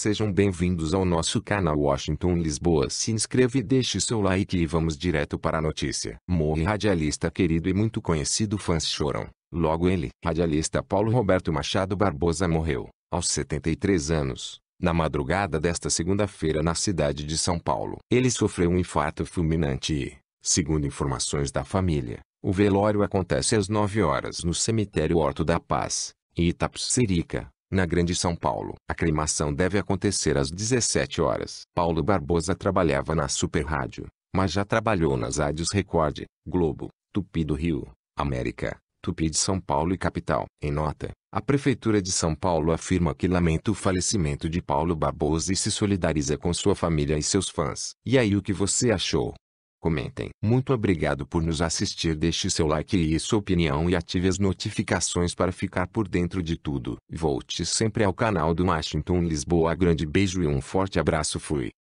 Sejam bem-vindos ao nosso canal Washington Lisboa. Se inscreva e deixe seu like e vamos direto para a notícia. Morre radialista querido e muito conhecido fãs choram. Logo ele, radialista Paulo Roberto Machado Barbosa morreu, aos 73 anos, na madrugada desta segunda-feira na cidade de São Paulo. Ele sofreu um infarto fulminante e, segundo informações da família, o velório acontece às 9 horas no cemitério Horto da Paz, em Itapsirica na Grande São Paulo. A cremação deve acontecer às 17 horas. Paulo Barbosa trabalhava na Super Rádio, mas já trabalhou nas rádios Record, Globo, Tupi do Rio, América, Tupi de São Paulo e Capital. Em nota, a Prefeitura de São Paulo afirma que lamenta o falecimento de Paulo Barbosa e se solidariza com sua família e seus fãs. E aí o que você achou? Comentem. Muito obrigado por nos assistir. Deixe seu like e sua opinião e ative as notificações para ficar por dentro de tudo. Volte sempre ao canal do Washington Lisboa. Grande beijo e um forte abraço. Fui.